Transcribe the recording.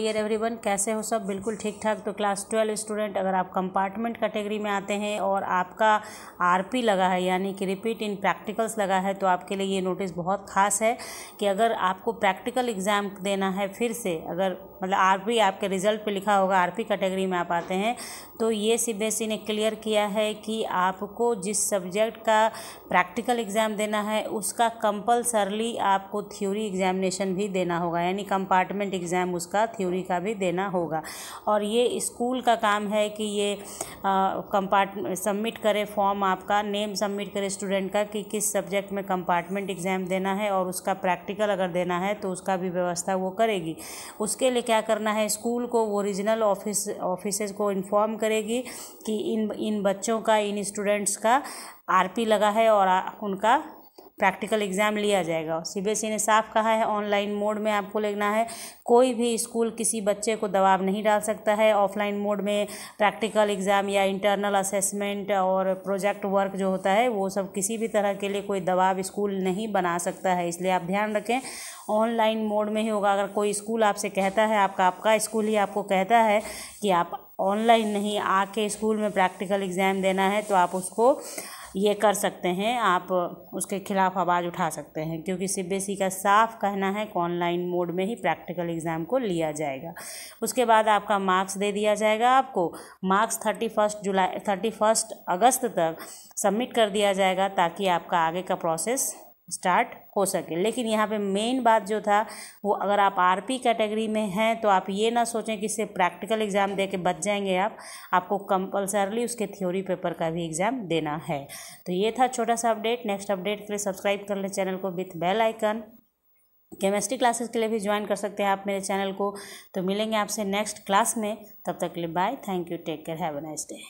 dear everyone कैसे हो सब बिल्कुल ठीक ठाक तो क्लास ट्वेल्व स्टूडेंट अगर आप कंपार्टमेंट कैटेगरी में आते हैं और आपका आरपी लगा है यानी कि रिपीट इन प्रैक्टिकल्स लगा है तो आपके लिए ये नोटिस बहुत खास है कि अगर आपको प्रैक्टिकल एग्ज़ाम देना है फिर से अगर मतलब आरपी आपके रिजल्ट पर लिखा होगा आरपी कैटेगरी में आप आते हैं तो ये सीबीएसई ने क्लियर किया है कि आपको जिस सब्जेक्ट का प्रैक्टिकल एग्ज़ाम देना है उसका कंपलसरली आपको थ्योरी एग्जामिनेशन भी देना होगा यानी कंपार्टमेंट एग्ज़ाम उसका थ्योरी मजदूरी का भी देना होगा और ये स्कूल का काम है कि ये कंपार्ट सबमिट करे फॉर्म आपका नेम सबमिट करे स्टूडेंट का कि किस सब्जेक्ट में कंपार्टमेंट एग्ज़ाम देना है और उसका प्रैक्टिकल अगर देना है तो उसका भी व्यवस्था वो करेगी उसके लिए क्या करना है स्कूल को वो रीजनल ऑफिस ऑफिस को इन्फॉर्म करेगी कि इन इन बच्चों का इन स्टूडेंट्स का आरपी लगा है और उनका प्रैक्टिकल एग्ज़ाम लिया जाएगा सी ने साफ कहा है ऑनलाइन मोड में आपको लेना है कोई भी स्कूल किसी बच्चे को दबाव नहीं डाल सकता है ऑफलाइन मोड में प्रैक्टिकल एग्ज़ाम या इंटरनल असेसमेंट और प्रोजेक्ट वर्क जो होता है वो सब किसी भी तरह के लिए कोई दबाव स्कूल नहीं बना सकता है इसलिए आप ध्यान रखें ऑनलाइन मोड में ही होगा अगर कोई स्कूल आपसे कहता है आपका आपका स्कूल ही आपको कहता है कि आप ऑनलाइन नहीं आके स्कूल में प्रैक्टिकल एग्ज़ाम देना है तो आप उसको ये कर सकते हैं आप उसके खिलाफ आवाज़ उठा सकते हैं क्योंकि सी e का साफ कहना है कि ऑनलाइन मोड में ही प्रैक्टिकल एग्ज़ाम को लिया जाएगा उसके बाद आपका मार्क्स दे दिया जाएगा आपको मार्क्स थर्टी फर्स्ट जुलाई थर्टी फर्स्ट अगस्त तक सबमिट कर दिया जाएगा ताकि आपका आगे का प्रोसेस स्टार्ट हो सके लेकिन यहाँ पे मेन बात जो था वो अगर आप आरपी कैटेगरी में हैं तो आप ये ना सोचें कि सिर्फ प्रैक्टिकल एग्ज़ाम दे के बच जाएंगे आप आपको कंपलसरली उसके थ्योरी पेपर का भी एग्ज़ाम देना है तो ये था छोटा सा अपडेट नेक्स्ट अपडेट के लिए सब्सक्राइब कर लें चैनल को with bell icon chemistry classes के लिए भी ज्वाइन कर सकते हैं आप मेरे चैनल को तो मिलेंगे आपसे नेक्स्ट क्लास में तब तक के लिए bye thank you take care have a nice day